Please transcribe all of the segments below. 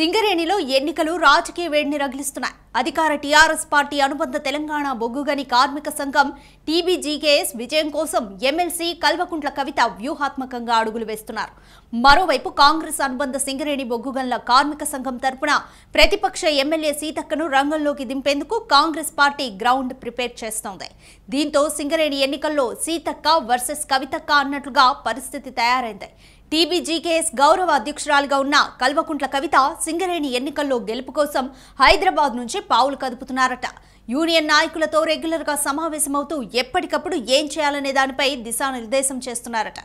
సింగరేణిలో ఎన్నికలు రాజకీయ వేడిని రగిలిస్తున్నాయి అధికార టీఆర్ఎస్ పార్టీ అనుబంధ తెలంగాణ బొగ్గుగని కార్మిక సంఘం టీబీజీకేఎస్ విజయం కోసం ఎమ్మెల్సీ కల్వకుంట్ల కవిత వ్యూహాత్మకంగా అడుగులు వేస్తున్నారు మరోవైపు కాంగ్రెస్ అనుబంధ సింగరేణి బొగ్గుగన్ల కార్మిక సంఘం తరపున ప్రతిపక్ష ఎమ్మెల్యే సీతక్కను రంగంలోకి దింపేందుకు కాంగ్రెస్ పార్టీ గ్రౌండ్ ప్రిపేర్ చేస్తోంది దీంతో సింగరేణి ఎన్నికల్లో సీతక్క వర్సెస్ కవితక్క అన్నట్లుగా పరిస్థితి తయారైంది టీబీజీకేఎస్ గౌరవ అధ్యక్షురాలుగా ఉన్న కల్వకుంట్ల కవిత సింగరేణి ఎన్నికల్లో గెలుపు కోసం హైదరాబాద్ నుంచి పావులు కదుపుతున్నారట యూనియన్ నాయకులతో రెగ్యులర్గా సమావేశమవుతూ ఎప్పటికప్పుడు ఏం చేయాలనే దానిపై దిశానిర్దేశం చేస్తున్నారట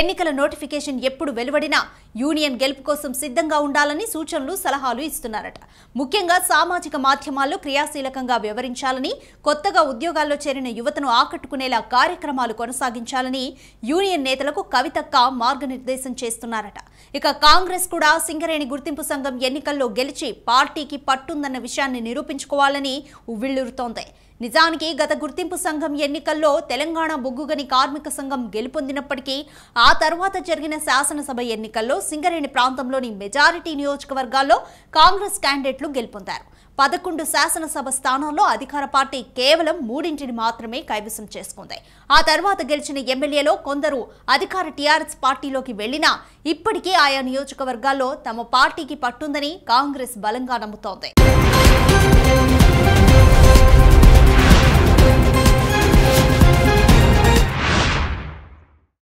ఎన్నికల నోటిఫికేషన్ ఎప్పుడు వెలువడినా యూనియన్ గెలుపు కోసం సిద్ధంగా ఉండాలని సూచనలు సలహాలు ఇస్తున్నారట ముఖ్యంగా సామాజిక మాధ్యమాల్లో క్రియాశీలకంగా వివరించాలని కొత్తగా ఉద్యోగాల్లో చేరిన యువతను ఆకట్టుకునేలా కార్యక్రమాలు కొనసాగించాలని యూనియన్ నేతలకు కవితక్క మార్గనిర్దేశం చేస్తున్నారట ఇక కాంగ్రెస్ కూడా సింగరేణి గుర్తింపు సంఘం ఎన్నికల్లో గెలిచి పార్టీకి పట్టుందన్న విషయాన్ని నిరూపించుకోవాలని వీళ్ళు చేరుతోంది నిజానికి గత గుర్తింపు సంఘం ఎన్నికల్లో తెలంగాణ బొగ్గుగని కార్మిక సంఘం గెలుపొందినప్పటికీ ఆ తర్వాత జరిగిన శాసనసభ ఎన్నికల్లో సింగరేణి ప్రాంతంలోని మెజారిటీ నియోజకవర్గాల్లో కాంగ్రెస్ క్యాండిడేట్లు గెలుపొందారు పదకొండు శాసనసభ స్థానాల్లో అధికార పార్టీ కేవలం మూడింటిని మాత్రమే కైవసం చేసుకుంది ఆ తర్వాత గెలిచిన ఎమ్మెల్యేలో కొందరు అధికార టీఆర్ఎస్ పార్టీలోకి వెళ్లినా ఇప్పటికీ ఆయా నియోజకవర్గాల్లో తమ పార్టీకి పట్టుందని కాంగ్రెస్ బలంగా నమ్ముతోంది